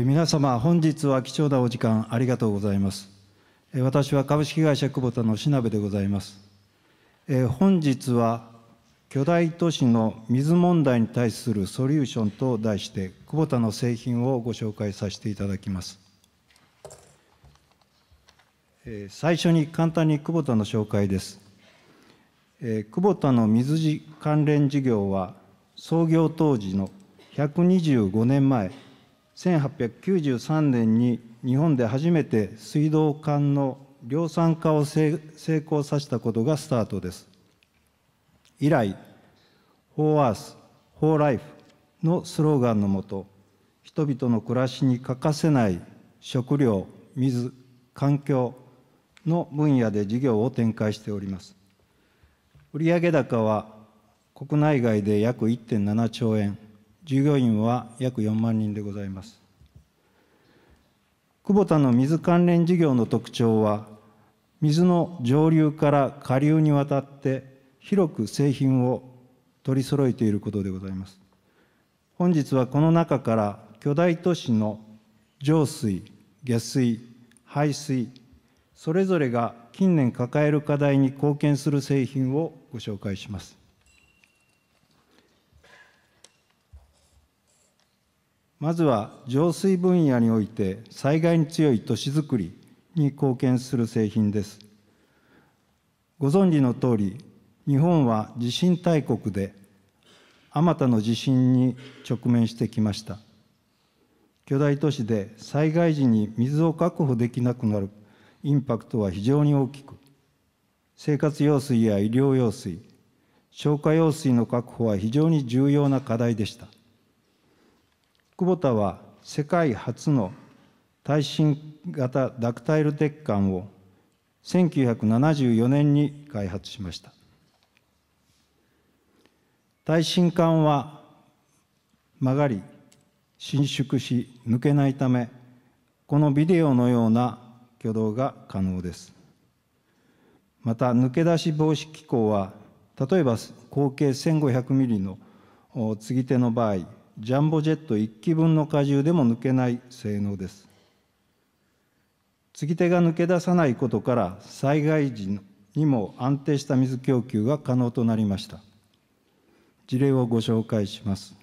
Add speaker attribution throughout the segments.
Speaker 1: 皆様、本日は貴重なお時間ありがとうございます。私は株式会社久保田のしなべでございます。本日は、巨大都市の水問題に対するソリューションと題して、久保田の製品をご紹介させていただきます。最初に簡単に久保田の紹介です。久保田の水関連事業は、創業当時の125年前、1893年に日本で初めて水道管の量産化を成功させたことがスタートです以来「フォーアースフォーライフのスローガンのもと人々の暮らしに欠かせない食料水環境の分野で事業を展開しております売上高は国内外で約1.7兆円従業員は約4万人でございます久保田の水関連事業の特徴は水の上流から下流にわたって広く製品を取り揃えていることでございます本日はこの中から巨大都市の上水下水排水それぞれが近年抱える課題に貢献する製品をご紹介しますまずは浄水分野において災害に強い都市づくりに貢献する製品です。ご存知の通り、日本は地震大国で、あまたの地震に直面してきました。巨大都市で災害時に水を確保できなくなるインパクトは非常に大きく、生活用水や医療用水、消火用水の確保は非常に重要な課題でした。久保田は世界初の耐震型ダクタイル鉄管を1974年に開発しました耐震管は曲がり伸縮し抜けないためこのビデオのような挙動が可能ですまた抜け出し防止機構は例えば口径1 5 0 0ミリの継ぎ手の場合ジャンボジェット1機分の荷重でも抜けない性能です継ぎ手が抜け出さないことから災害時にも安定した水供給が可能となりました事例をご紹介します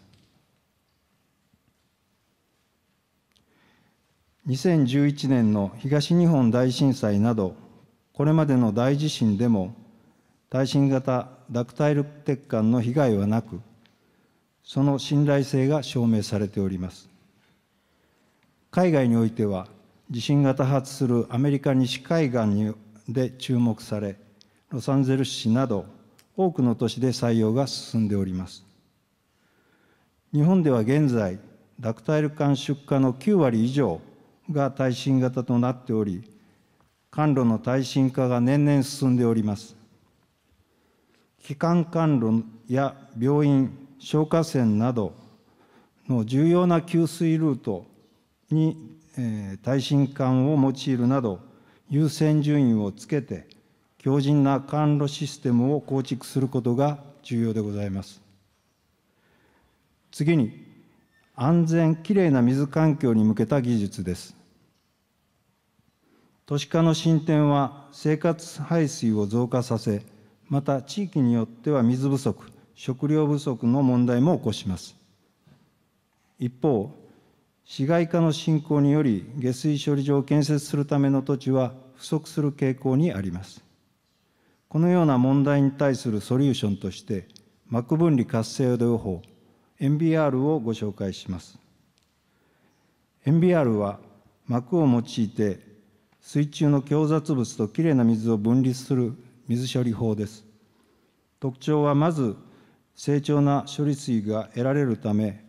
Speaker 1: 2011年の東日本大震災などこれまでの大地震でも耐震型ダクタイル鉄管の被害はなくその信頼性が証明されております海外においては地震が多発するアメリカ西海岸で注目されロサンゼルス市など多くの都市で採用が進んでおります日本では現在ダクタイル管出荷の9割以上が耐震型となっており管路の耐震化が年々進んでおります基幹管路や病院消火栓などの重要な給水ルートに、え耐震管を用いるなど優先順位をつけて強靭な管路システムを構築することが重要でございます次に安全きれいな水環境に向けた技術です都市化の進展は生活排水を増加させまた地域によっては水不足食料不足の問題も起こします。一方、市街化の進行により下水処理場を建設するための土地は不足する傾向にあります。このような問題に対するソリューションとして、膜分離活性度予報 MBR をご紹介します。MBR は膜を用いて水中の強雑物ときれいな水を分離する水処理法です。特徴はまず正常な処理水が得られるため、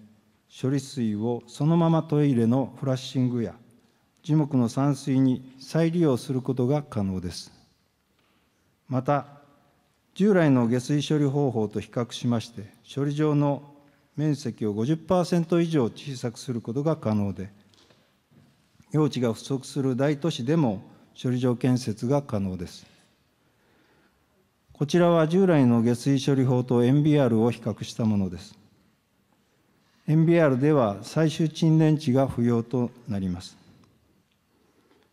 Speaker 1: 処理水をそのままトイレのフラッシングや樹木の散水に再利用することが可能です。また、従来の下水処理方法と比較しまして、処理場の面積を50%以上小さくすることが可能で、用地が不足する大都市でも処理場建設が可能です。こちらは従来の下水処理法と MBR を比較したものです。MBR では最終沈殿地が不要となります。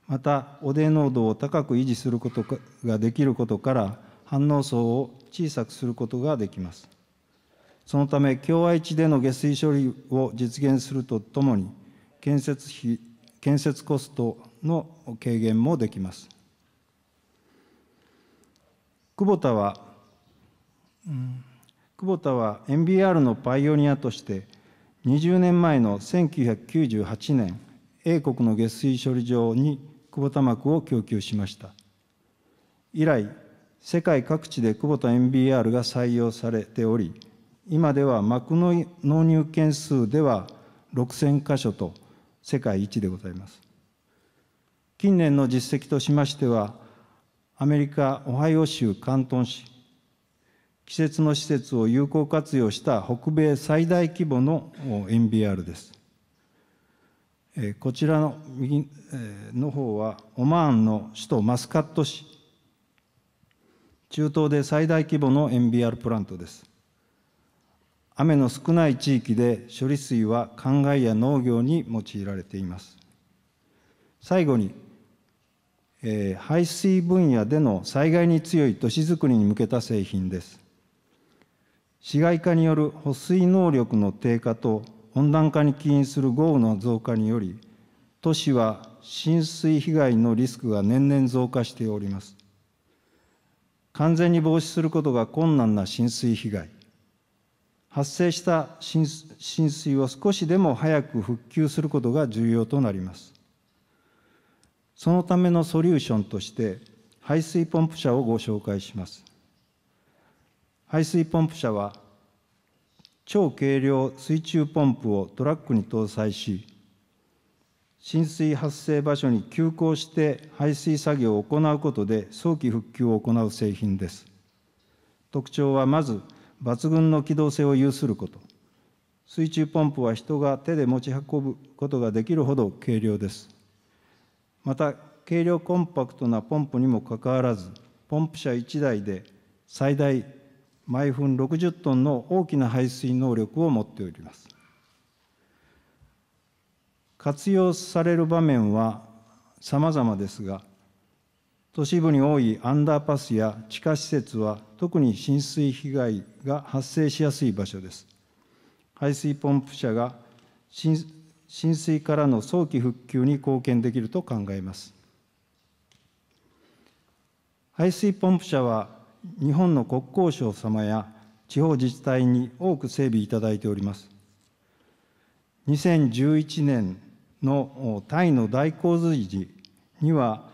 Speaker 1: また、汚泥濃度を高く維持することができることから、反応層を小さくすることができます。そのため、京愛地での下水処理を実現するとともに、建設費、建設コストの軽減もできます。久保田は、うん、久保田は n b r のパイオニアとして20年前の1998年英国の下水処理場に久保田膜を供給しました以来世界各地で久保田 n b r が採用されており今では膜の納入件数では6000箇所と世界一でございます近年の実績としましてはアメリカ・オハイオ州関東市、季節の施設を有効活用した北米最大規模の NBR です。こちらの右の方はオマーンの首都マスカット市中東で最大規模の NBR プラントです雨の少ない地域で処理水は灌漑や農業に用いられています最後に排水分野での災害に強い都市づくりに向けた製品です市街化による保水能力の低下と温暖化に起因する豪雨の増加により都市は浸水被害のリスクが年々増加しております完全に防止することが困難な浸水被害発生した浸水を少しでも早く復旧することが重要となりますそのためのソリューションとして排水ポンプ車をご紹介します排水ポンプ車は超軽量水中ポンプをトラックに搭載し浸水発生場所に急行して排水作業を行うことで早期復旧を行う製品です特徴はまず抜群の機動性を有すること水中ポンプは人が手で持ち運ぶことができるほど軽量ですまた軽量コンパクトなポンプにもかかわらずポンプ車1台で最大毎分60トンの大きな排水能力を持っております活用される場面は様々ですが都市部に多いアンダーパスや地下施設は特に浸水被害が発生しやすい場所です排水ポンプ車が浸浸水からの早期復旧に貢献できると考えます排水ポンプ車は日本の国交省様や地方自治体に多く整備いただいております2011年のタイの大洪水時には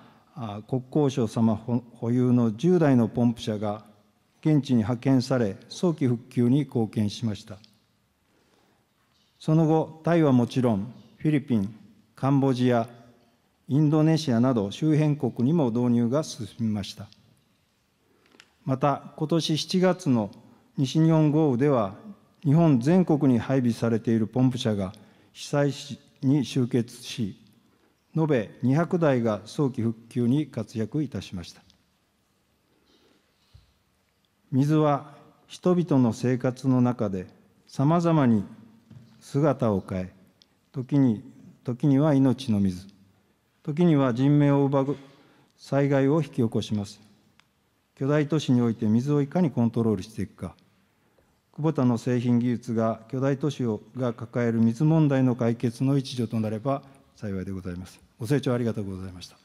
Speaker 1: 国交省様保有の10台のポンプ車が現地に派遣され早期復旧に貢献しました。その後、タイはもちろん、フィリピン、カンボジア、インドネシアなど周辺国にも導入が進みました。また、今年7月の西日本豪雨では、日本全国に配備されているポンプ車が被災地に集結し、延べ200台が早期復旧に活躍いたしました。水は人々の生活の中でさまざまに姿を変え時に時には命の水時には人命を奪う災害を引き起こします巨大都市において水をいかにコントロールしていくか久保田の製品技術が巨大都市をが抱える水問題の解決の一助となれば幸いでございますご清聴ありがとうございました